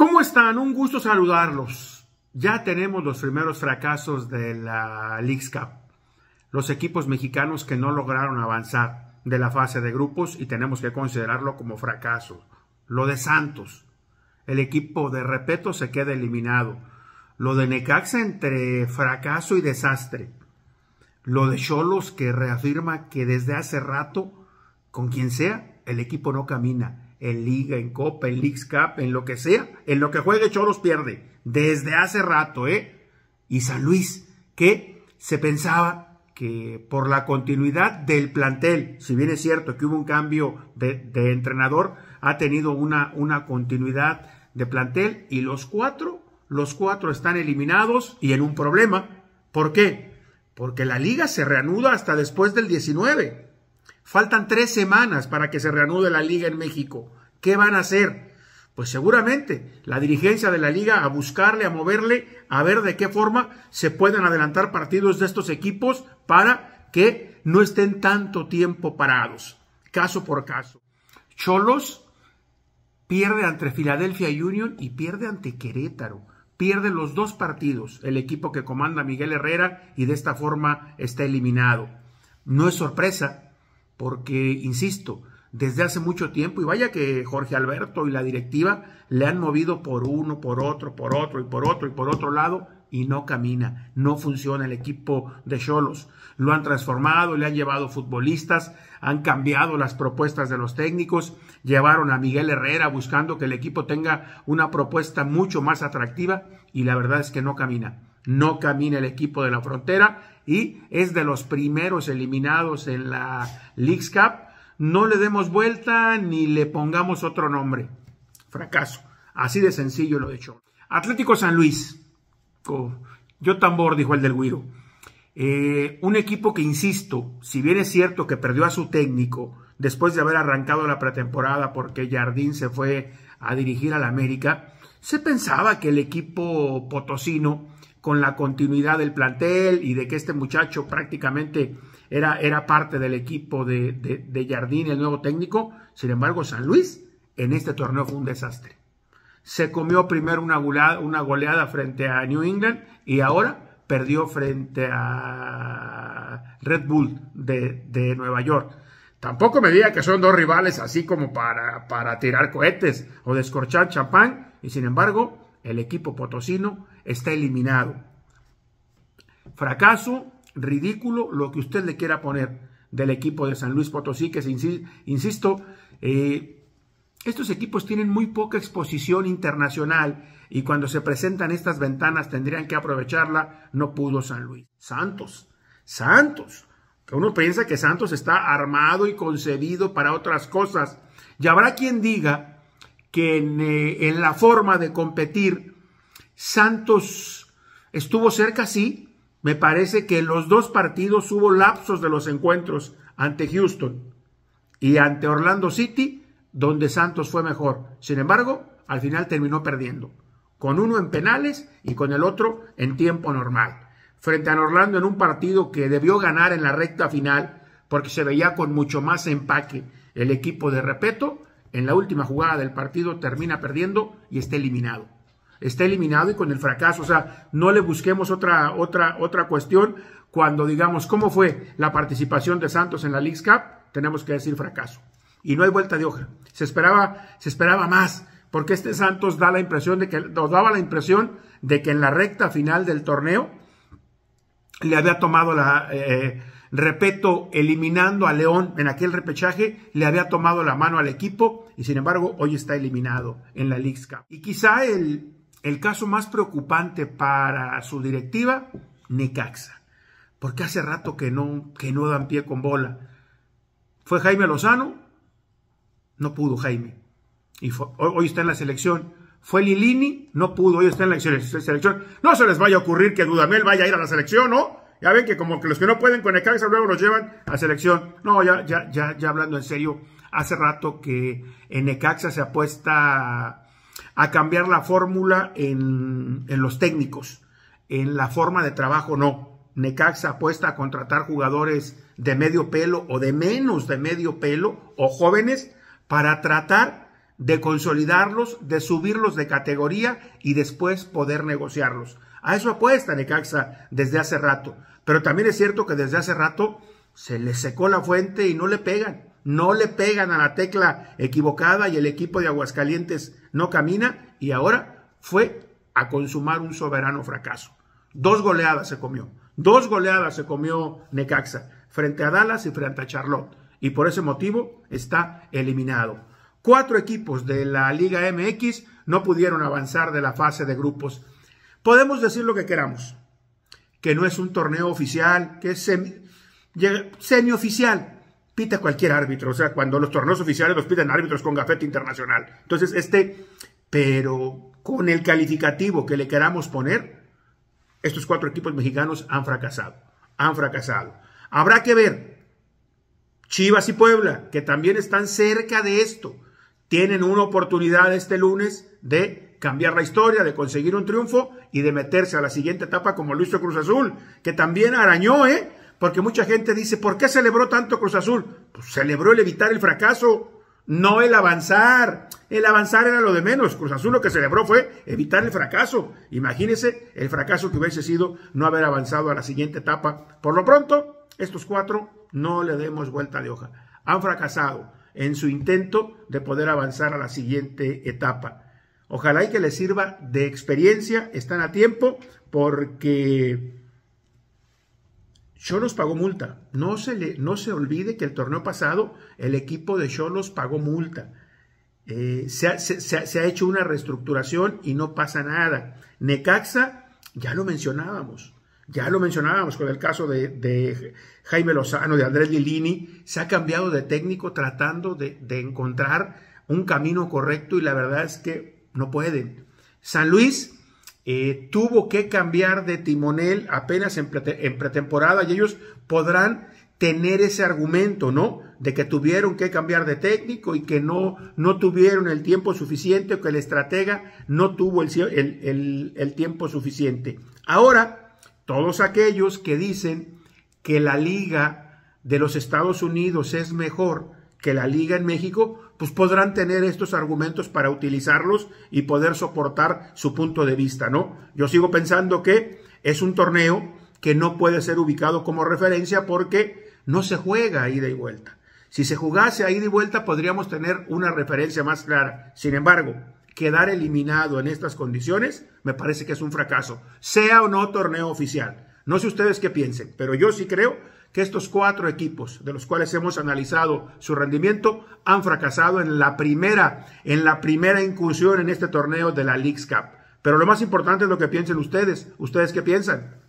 ¿Cómo están? Un gusto saludarlos. Ya tenemos los primeros fracasos de la Leagues Cup. Los equipos mexicanos que no lograron avanzar de la fase de grupos y tenemos que considerarlo como fracaso. Lo de Santos. El equipo de Repeto se queda eliminado. Lo de Necaxa entre fracaso y desastre. Lo de Cholos que reafirma que desde hace rato, con quien sea, el equipo no camina en Liga, en Copa, en League Cup, en lo que sea, en lo que juegue Choros pierde, desde hace rato, ¿eh? Y San Luis, que se pensaba que por la continuidad del plantel, si bien es cierto que hubo un cambio de, entrenador, ha tenido una, una continuidad de plantel y los cuatro, los cuatro están eliminados y en un problema. ¿Por qué? Porque la liga se reanuda hasta después del 19. Faltan tres semanas para que se reanude la liga en México. ¿Qué van a hacer? Pues seguramente la dirigencia de la liga a buscarle, a moverle, a ver de qué forma se pueden adelantar partidos de estos equipos para que no estén tanto tiempo parados, caso por caso. Cholos pierde ante Filadelfia Union y pierde ante Querétaro. Pierde los dos partidos el equipo que comanda Miguel Herrera y de esta forma está eliminado. No es sorpresa, porque, insisto, desde hace mucho tiempo, y vaya que Jorge Alberto y la directiva le han movido por uno, por otro, por otro y por otro y por otro lado, y no camina, no funciona el equipo de Cholos. Lo han transformado, le han llevado futbolistas, han cambiado las propuestas de los técnicos, llevaron a Miguel Herrera buscando que el equipo tenga una propuesta mucho más atractiva y la verdad es que no camina no camina el equipo de la frontera y es de los primeros eliminados en la League Cup. No le demos vuelta ni le pongamos otro nombre. Fracaso. Así de sencillo lo he hecho. Atlético San Luis. yo tambor, dijo el del Guiro. Eh, un equipo que, insisto, si bien es cierto que perdió a su técnico después de haber arrancado la pretemporada porque Jardín se fue a dirigir al América, se pensaba que el equipo potosino con la continuidad del plantel y de que este muchacho prácticamente era, era parte del equipo de, de, Jardín, el nuevo técnico. Sin embargo, San Luis en este torneo fue un desastre. Se comió primero una goleada, frente a New England y ahora perdió frente a Red Bull de, Nueva York. Tampoco me diga que son dos rivales así como para, para tirar cohetes o descorchar champán. Y sin embargo, el equipo potosino está eliminado. Fracaso, ridículo, lo que usted le quiera poner del equipo de San Luis Potosí, que se insisto, eh, estos equipos tienen muy poca exposición internacional y cuando se presentan estas ventanas tendrían que aprovecharla, no pudo San Luis. Santos, Santos, que uno piensa que Santos está armado y concebido para otras cosas. Y habrá quien diga que eh, en, la forma de competir Santos estuvo cerca, sí. Me parece que en los dos partidos hubo lapsos de los encuentros ante Houston y ante Orlando City, donde Santos fue mejor. Sin embargo, al final terminó perdiendo, con uno en penales y con el otro en tiempo normal. Frente a Orlando en un partido que debió ganar en la recta final, porque se veía con mucho más empaque el equipo de Repeto, en la última jugada del partido termina perdiendo y está eliminado. Está eliminado y con el fracaso, o sea, no le busquemos otra, otra, otra cuestión cuando digamos cómo fue la participación de Santos en la League Cup, tenemos que decir fracaso. Y no hay vuelta de hoja. Se esperaba, se esperaba más, porque este Santos da la impresión de que, nos daba la impresión de que en la recta final del torneo le había tomado la, eh, Repeto, eliminando a León en aquel repechaje, le había tomado la mano al equipo y sin embargo hoy está eliminado en la liga Y quizá el, caso más preocupante para su directiva, Necaxa, porque hace rato que no, que dan pie con bola. Fue Jaime Lozano, no pudo Jaime, y hoy está en la selección. Fue Lilini, no pudo, hoy está en la selección. No se les vaya a ocurrir que Dudamel vaya a ir a la selección, ¿no? Ya ven que como que los que no pueden con Necaxa luego los llevan a selección. No, ya, ya, ya, ya hablando en serio, hace rato que en Necaxa se apuesta a, cambiar la fórmula en, en los técnicos, en la forma de trabajo no. Necaxa apuesta a contratar jugadores de medio pelo o de menos de medio pelo o jóvenes para tratar de consolidarlos, de subirlos de categoría y después poder negociarlos. A eso apuesta Necaxa desde hace rato. Pero también es cierto que desde hace rato se le secó la fuente y no le pegan. No le pegan a la tecla equivocada y el equipo de Aguascalientes no camina y ahora fue a consumar un soberano fracaso. Dos goleadas se comió. Dos goleadas se comió Necaxa frente a Dallas y frente a Charlotte. Y por ese motivo está eliminado. Cuatro equipos de la Liga MX no pudieron avanzar de la fase de grupos. Podemos decir lo que queramos, que no es un torneo oficial, que es semi, oficial, pita cualquier árbitro, o sea, cuando los torneos oficiales los pitan árbitros con gafete internacional. Entonces, este, pero con el calificativo que le queramos poner, estos cuatro equipos mexicanos han fracasado, han fracasado. Habrá que ver, Chivas y Puebla, que también están cerca de esto, tienen una oportunidad este lunes de cambiar la historia, de conseguir un triunfo y de meterse a la siguiente etapa como lo hizo Cruz Azul, que también arañó, ¿eh? Porque mucha gente dice, ¿por qué celebró tanto Cruz Azul? Pues celebró el evitar el fracaso, no el avanzar. El avanzar era lo de menos. Cruz Azul lo que celebró fue evitar el fracaso. Imagínense el fracaso que hubiese sido no haber avanzado a la siguiente etapa. Por lo pronto, estos cuatro no le demos vuelta de hoja. Han fracasado en su intento de poder avanzar a la siguiente etapa. Ojalá y que les sirva de experiencia, están a tiempo, porque Cholos pagó multa. No se, no se olvide que el torneo pasado el equipo de Cholos pagó multa. Eh, se, ha, hecho una reestructuración y no pasa nada. Necaxa, ya lo mencionábamos, ya lo mencionábamos con el caso de, Jaime Lozano, de Andrés Lilini, se ha cambiado de técnico tratando de encontrar un camino correcto y la verdad es que no pueden. San Luis eh, tuvo que cambiar de timonel apenas en, pretemporada y ellos podrán tener ese argumento, ¿no? De que tuvieron que cambiar de técnico y que no, no tuvieron el tiempo suficiente o que el estratega no tuvo el tiempo suficiente. Ahora, todos aquellos que dicen que la liga de los Estados Unidos es mejor que la liga en México, pues podrán tener estos argumentos para utilizarlos y poder soportar su punto de vista, ¿no? Yo sigo pensando que es un torneo que no puede ser ubicado como referencia porque no se juega a ida y vuelta. Si se jugase a ida y vuelta podríamos tener una referencia más clara. Sin embargo, quedar eliminado en estas condiciones me parece que es un fracaso, sea o no torneo oficial. No sé ustedes qué piensen, pero yo sí creo que estos cuatro equipos de los cuales hemos analizado su rendimiento han fracasado en la primera, en la primera incursión en este torneo de la League's Cup. Pero lo más importante es lo que piensen ustedes. ¿Ustedes qué piensan?